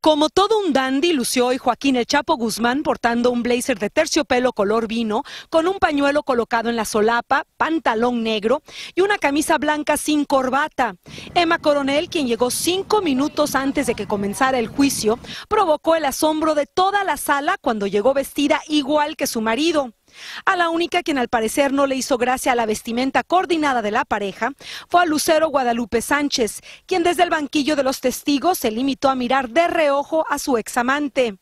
Como todo un dandy, lució hoy Joaquín El Chapo Guzmán portando un blazer de terciopelo color vino, con un pañuelo colocado en la solapa, pantalón negro y una camisa blanca sin corbata. Emma Coronel, quien llegó cinco minutos antes de que comenzara el juicio, provocó el asombro de toda la sala cuando llegó vestida igual que su marido. A la única quien al parecer no le hizo gracia a la vestimenta coordinada de la pareja fue a Lucero Guadalupe Sánchez, quien desde el banquillo de los testigos se limitó a mirar de reojo a su examante.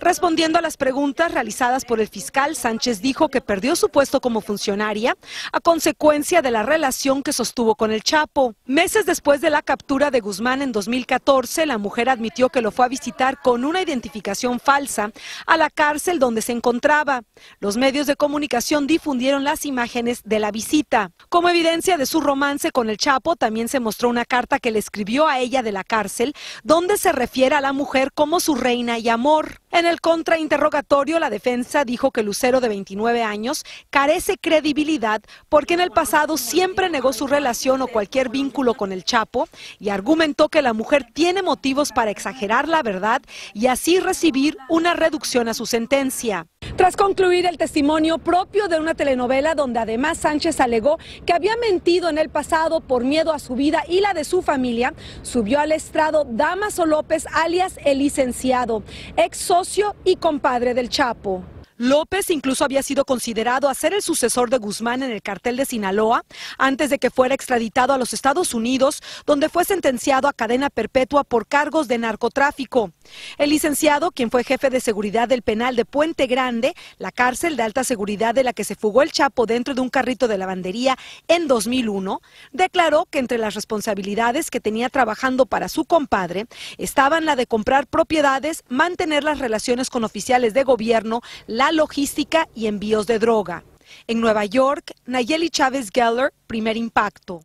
Respondiendo a las preguntas realizadas por el fiscal, Sánchez dijo que perdió su puesto como funcionaria a consecuencia de la relación que sostuvo con el Chapo. Meses después de la captura de Guzmán en 2014, la mujer admitió que lo fue a visitar con una identificación falsa a la cárcel donde se encontraba. Los medios de comunicación difundieron las imágenes de la visita. Como evidencia de su romance con el Chapo, también se mostró una carta que le escribió a ella de la cárcel, donde se refiere a la mujer como su reina y amor. En el contrainterrogatorio, la defensa dijo que Lucero, de 29 años, carece credibilidad porque en el pasado siempre negó su relación o cualquier vínculo con el Chapo y argumentó que la mujer tiene motivos para exagerar la verdad y así recibir una reducción a su sentencia. Tras concluir el testimonio propio de una telenovela donde además Sánchez alegó que había mentido en el pasado por miedo a su vida y la de su familia, subió al estrado Damaso López, alias el licenciado, ex socio y compadre del Chapo. López incluso había sido considerado a ser el sucesor de Guzmán en el cartel de Sinaloa antes de que fuera extraditado a los Estados Unidos, donde fue sentenciado a cadena perpetua por cargos de narcotráfico. El licenciado, quien fue jefe de seguridad del penal de Puente Grande, la cárcel de alta seguridad de la que se fugó el Chapo dentro de un carrito de lavandería en 2001, declaró que entre las responsabilidades que tenía trabajando para su compadre estaban la de comprar propiedades, mantener las relaciones con oficiales de gobierno, la logística y envíos de droga. En Nueva York, Nayeli Chávez Geller, primer impacto.